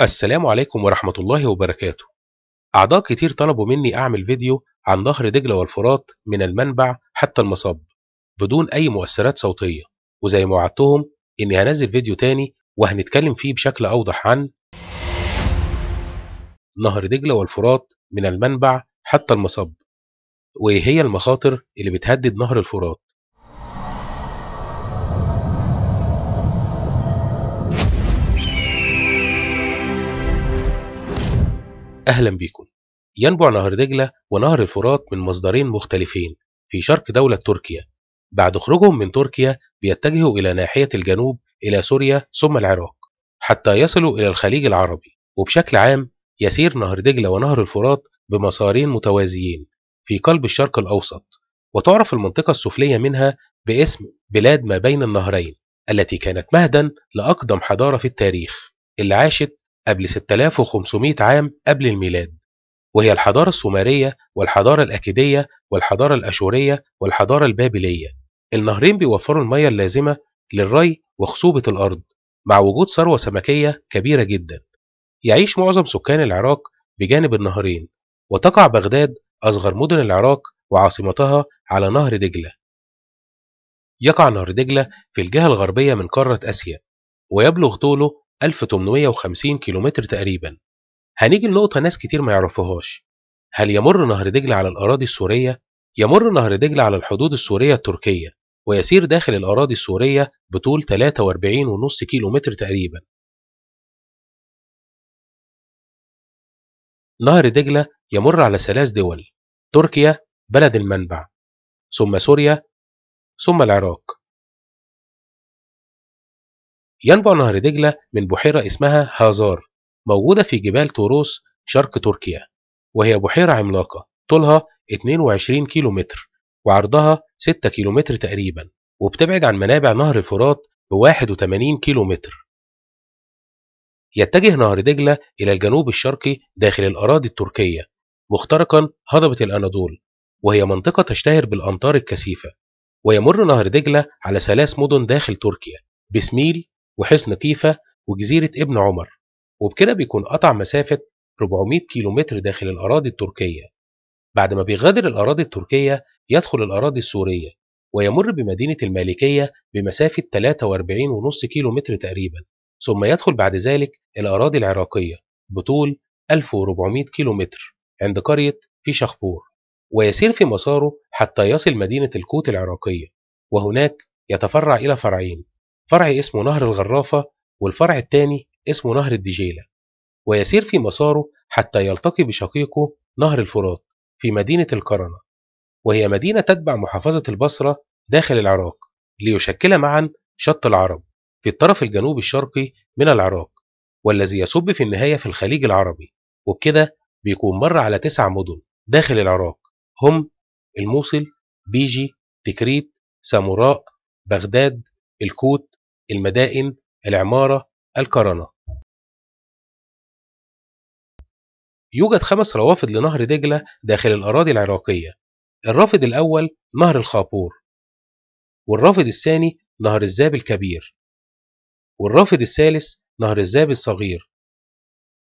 السلام عليكم ورحمة الله وبركاته أعضاء كتير طلبوا مني أعمل فيديو عن نهر دجلة والفرات من المنبع حتى المصب بدون أي مؤثرات صوتية وزي ما وعدتهم إني هنزل فيديو تاني وهنتكلم فيه بشكل أوضح عن نهر دجلة والفرات من المنبع حتى المصب وإيه هي المخاطر اللي بتهدد نهر الفرات أهلا بكم ينبع نهر دجلة ونهر الفرات من مصدرين مختلفين في شرق دولة تركيا بعد خروجهم من تركيا بيتجهوا إلى ناحية الجنوب إلى سوريا ثم العراق حتى يصلوا إلى الخليج العربي وبشكل عام يسير نهر دجلة ونهر الفرات بمسارين متوازيين في قلب الشرق الأوسط وتعرف المنطقة السفلية منها باسم بلاد ما بين النهرين التي كانت مهدا لأقدم حضارة في التاريخ اللي عاشت قبل 6500 عام قبل الميلاد وهي الحضارة السومرية والحضارة الأكيدية والحضارة الأشورية والحضارة البابلية النهرين بيوفروا المياه اللازمة للري وخصوبة الأرض مع وجود ثروة سمكية كبيرة جدا يعيش معظم سكان العراق بجانب النهرين وتقع بغداد أصغر مدن العراق وعاصمتها على نهر دجلة يقع نهر دجلة في الجهة الغربية من قارة آسيا ويبلغ طوله 1850 كيلومتر تقريبا هنيجي لنقطة ناس كتير ما يعرفوهاش هل يمر نهر دجلة على الأراضي السورية؟ يمر نهر دجلة على الحدود السورية التركية ويسير داخل الأراضي السورية بطول 43.5 كيلومتر تقريبا نهر دجلة يمر على ثلاث دول تركيا بلد المنبع ثم سوريا ثم العراق ينبع نهر دجلة من بحيرة اسمها هازار موجودة في جبال توروس شرق تركيا وهي بحيرة عملاقة طولها 22 كيلومتر وعرضها 6 كيلومتر تقريبا وبتبعد عن منابع نهر الفرات ب 81 كيلومتر يتجه نهر دجلة إلى الجنوب الشرقي داخل الأراضي التركية مخترقا هضبة الأناضول وهي منطقة تشتهر بالأمطار الكثيفة ويمر نهر دجلة على ثلاث مدن داخل تركيا بسميل وحصن كيفة وجزيرة ابن عمر وبكده بيكون قطع مسافة 400 كيلومتر داخل الأراضي التركية بعد ما بيغادر الأراضي التركية يدخل الأراضي السورية ويمر بمدينة المالكية بمسافة 43.5 كيلومتر تقريبا ثم يدخل بعد ذلك الأراضي العراقية بطول 1400 كيلومتر عند قرية في شخبور ويسير في مساره حتى يصل مدينة الكوت العراقية وهناك يتفرع إلى فرعين فرع اسمه نهر الغرافة والفرع الثاني اسمه نهر الدجيلة ويسير في مساره حتى يلتقي بشقيقه نهر الفرات في مدينة الكرنة وهي مدينة تتبع محافظة البصرة داخل العراق ليشكل معا شط العرب في الطرف الجنوب الشرقي من العراق والذي يصب في النهاية في الخليج العربي وبكده بيكون مر على تسع مدن داخل العراق هم الموصل بيجي تكريت ساموراء بغداد الكوت المدائن العمارة الكرنة يوجد خمس روافد لنهر دجلة داخل الأراضي العراقية الرافد الأول نهر الخابور والرافد الثاني نهر الزاب الكبير والرافد الثالث نهر الزاب الصغير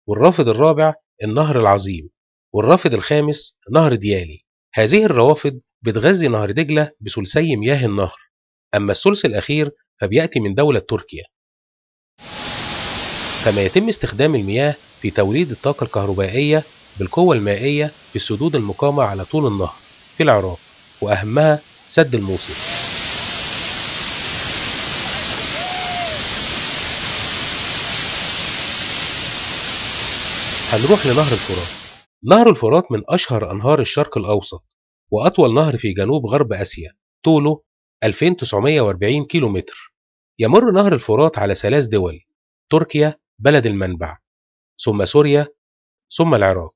والرافد الرابع النهر العظيم والرافد الخامس نهر ديالي هذه الروافد بتغذي نهر دجلة بثلثي مياه النهر أما الثلث الأخير فبيأتي من دولة تركيا كما يتم استخدام المياه في توليد الطاقة الكهربائية بالقوة المائية في السدود المقامة على طول النهر في العراق وأهمها سد الموصل هنروح لنهر الفرات نهر الفرات من أشهر أنهار الشرق الأوسط وأطول نهر في جنوب غرب آسيا طوله 2940 كيلومتر يمر نهر الفرات على ثلاث دول تركيا بلد المنبع ثم سوريا ثم العراق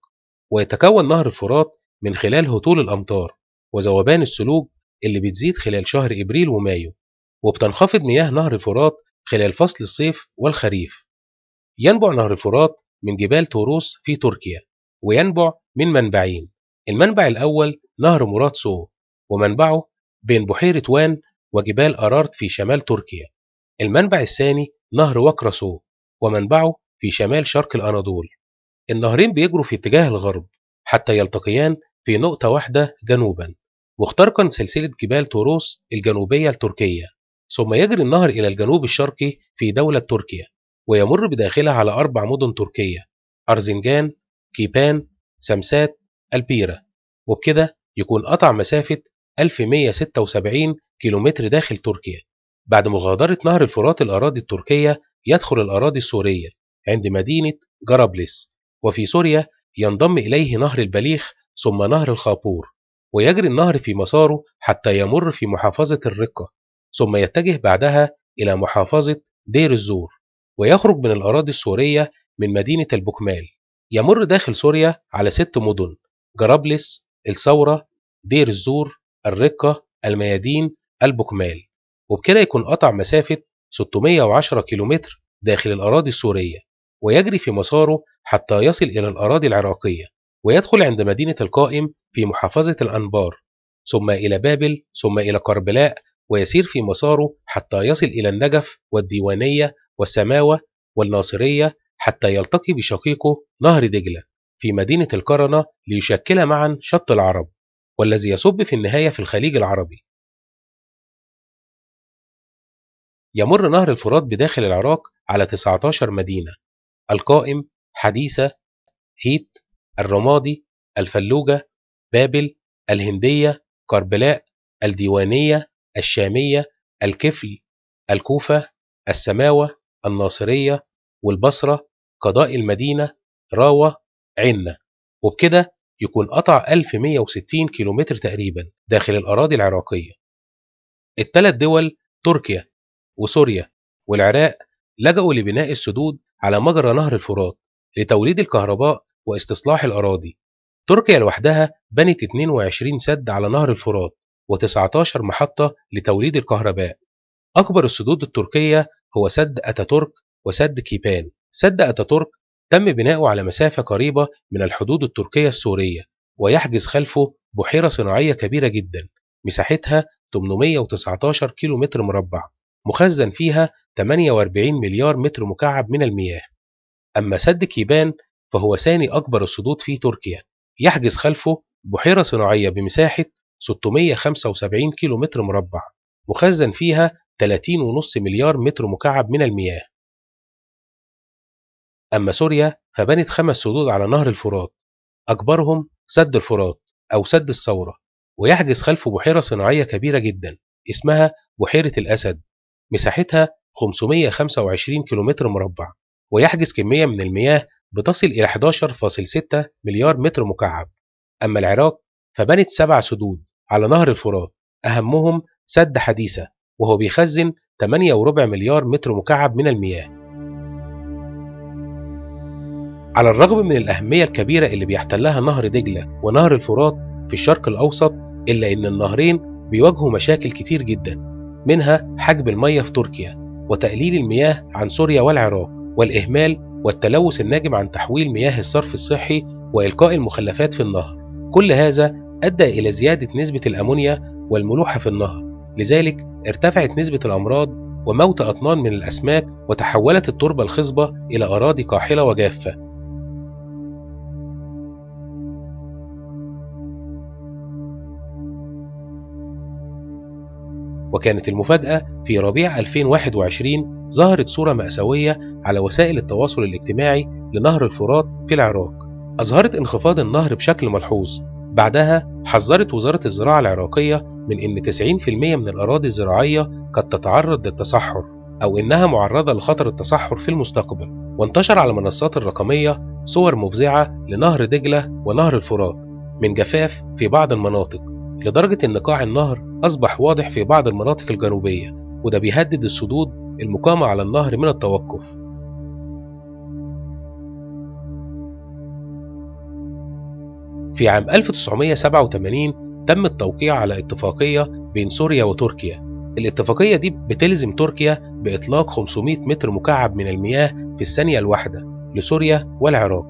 ويتكون نهر الفرات من خلال هطول الأمطار وذوبان السلوج اللي بتزيد خلال شهر إبريل ومايو وبتنخفض مياه نهر الفرات خلال فصل الصيف والخريف ينبع نهر الفرات من جبال توروس في تركيا وينبع من منبعين المنبع الأول نهر مراد سو ومنبعه بين بحيرة وان وجبال أرارت في شمال تركيا المنبع الثاني نهر وكراسو ومنبعه في شمال شرق الأناضول النهرين بيجروا في اتجاه الغرب حتى يلتقيان في نقطة واحدة جنوبا مخترقا سلسلة جبال طوروس الجنوبية التركية ثم يجري النهر إلى الجنوب الشرقي في دولة تركيا ويمر بداخلها على أربع مدن تركية أرزنجان، كيبان، سمسات، البيرة وبكده يكون قطع مسافة 1176 كيلومتر داخل تركيا بعد مغادرة نهر الفرات الأراضي التركية يدخل الأراضي السورية عند مدينة جرابلس وفي سوريا ينضم إليه نهر البليخ ثم نهر الخابور ويجري النهر في مساره حتى يمر في محافظة الرقة ثم يتجه بعدها إلى محافظة دير الزور ويخرج من الأراضي السورية من مدينة البكمال يمر داخل سوريا على ست مدن جرابلس الثورة دير الزور الرقة الميادين البكمال وبكده يكون قطع مسافة 610 كيلومتر داخل الأراضي السورية ويجري في مساره حتى يصل إلى الأراضي العراقية ويدخل عند مدينة القائم في محافظة الأنبار ثم إلى بابل ثم إلى كربلاء ويسير في مساره حتى يصل إلى النجف والديوانية والسماوة والناصرية حتى يلتقي بشقيقه نهر دجلة في مدينة الكرنة ليشكل معا شط العرب والذي يصب في النهاية في الخليج العربي يمر نهر الفرات بداخل العراق على 19 مدينة القائم حديثة هيت الرمادي الفلوجة بابل الهندية كربلاء الديوانية الشامية الكفل الكوفة السماوة الناصرية والبصرة قضاء المدينة راوة عنا وبكده يكون قطع 1160 كيلومتر تقريبا داخل الأراضي العراقية التلات دول تركيا وسوريا والعراق لجأوا لبناء السدود على مجرى نهر الفرات لتوليد الكهرباء واستصلاح الأراضي تركيا لوحدها بنت 22 سد على نهر الفرات و19 محطة لتوليد الكهرباء أكبر السدود التركية هو سد أتاتورك وسد كيبان سد أتاتورك تم بناؤه على مسافة قريبة من الحدود التركية السورية ويحجز خلفه بحيرة صناعية كبيرة جدا مساحتها 819 كيلومتر مربع مخزن فيها 48 مليار متر مكعب من المياه أما سد كيبان فهو ثاني أكبر السدود في تركيا يحجز خلفه بحيرة صناعية بمساحة 675 كيلومتر مربع مخزن فيها 30.5 مليار متر مكعب من المياه أما سوريا فبنت خمس سدود على نهر الفرات أكبرهم سد الفرات أو سد الثورة ويحجز خلفه بحيرة صناعية كبيرة جدا اسمها بحيرة الأسد مساحتها 525 كيلومتر مربع ويحجز كمية من المياه بتصل إلى 11.6 مليار متر مكعب أما العراق فبنت سبع سدود على نهر الفرات أهمهم سد حديثة وهو بيخزن 8.4 مليار متر مكعب من المياه على الرغم من الأهمية الكبيرة اللي بيحتلها نهر دجلة ونهر الفرات في الشرق الأوسط إلا إن النهرين بيواجهوا مشاكل كتير جدا منها حجب المياه في تركيا وتقليل المياه عن سوريا والعراق والإهمال والتلوث الناجم عن تحويل مياه الصرف الصحي وإلقاء المخلفات في النهر كل هذا أدى إلى زيادة نسبة الأمونيا والملوحة في النهر لذلك ارتفعت نسبة الأمراض وموت أطنان من الأسماك وتحولت التربة الخصبة إلى أراضي قاحلة وجافة وكانت المفاجأة في ربيع 2021 ظهرت صورة مأساوية على وسائل التواصل الاجتماعي لنهر الفرات في العراق أظهرت انخفاض النهر بشكل ملحوظ بعدها حذرت وزارة الزراعة العراقية من أن 90% من الأراضي الزراعية قد تتعرض للتصحر أو أنها معرضة لخطر التصحر في المستقبل وانتشر على المنصات الرقمية صور مفزعة لنهر دجلة ونهر الفرات من جفاف في بعض المناطق لدرجة إن قاع النهر أصبح واضح في بعض المناطق الجنوبية وده بيهدد السدود المقامة على النهر من التوقف في عام 1987 تم التوقيع على اتفاقية بين سوريا وتركيا الاتفاقية دي بتلزم تركيا بإطلاق 500 متر مكعب من المياه في الثانية الواحدة لسوريا والعراق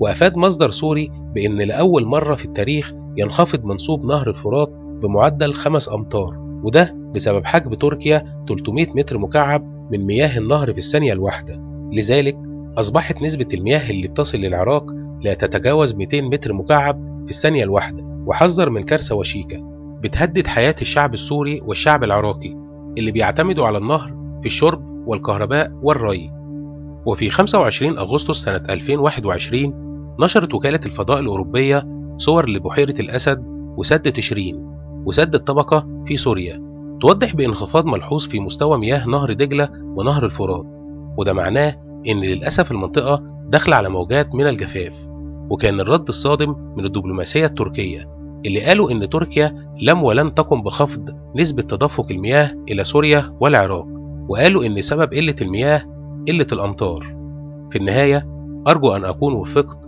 وأفاد مصدر سوري بأن لأول مرة في التاريخ ينخفض منسوب نهر الفرات بمعدل 5 أمتار وده بسبب حجب تركيا 300 متر مكعب من مياه النهر في الثانية الواحدة لذلك أصبحت نسبة المياه اللي بتصل للعراق لا تتجاوز 200 متر مكعب في الثانية الواحدة وحذر من كارثة وشيكة بتهدد حياة الشعب السوري والشعب العراقي اللي بيعتمدوا على النهر في الشرب والكهرباء والري وفي 25 أغسطس سنة 2021 نشرت وكالة الفضاء الأوروبية صور لبحيرة الأسد وسد تشرين وسد الطبقة في سوريا توضح بانخفاض ملحوظ في مستوى مياه نهر دجلة ونهر الفرات وده معناه إن للأسف المنطقة داخلة على موجات من الجفاف وكان الرد الصادم من الدبلوماسية التركية اللي قالوا إن تركيا لم ولن تقم بخفض نسبة تدفق المياه إلى سوريا والعراق وقالوا إن سبب قلة المياه قلة الأمطار في النهاية أرجو أن أكون وفقت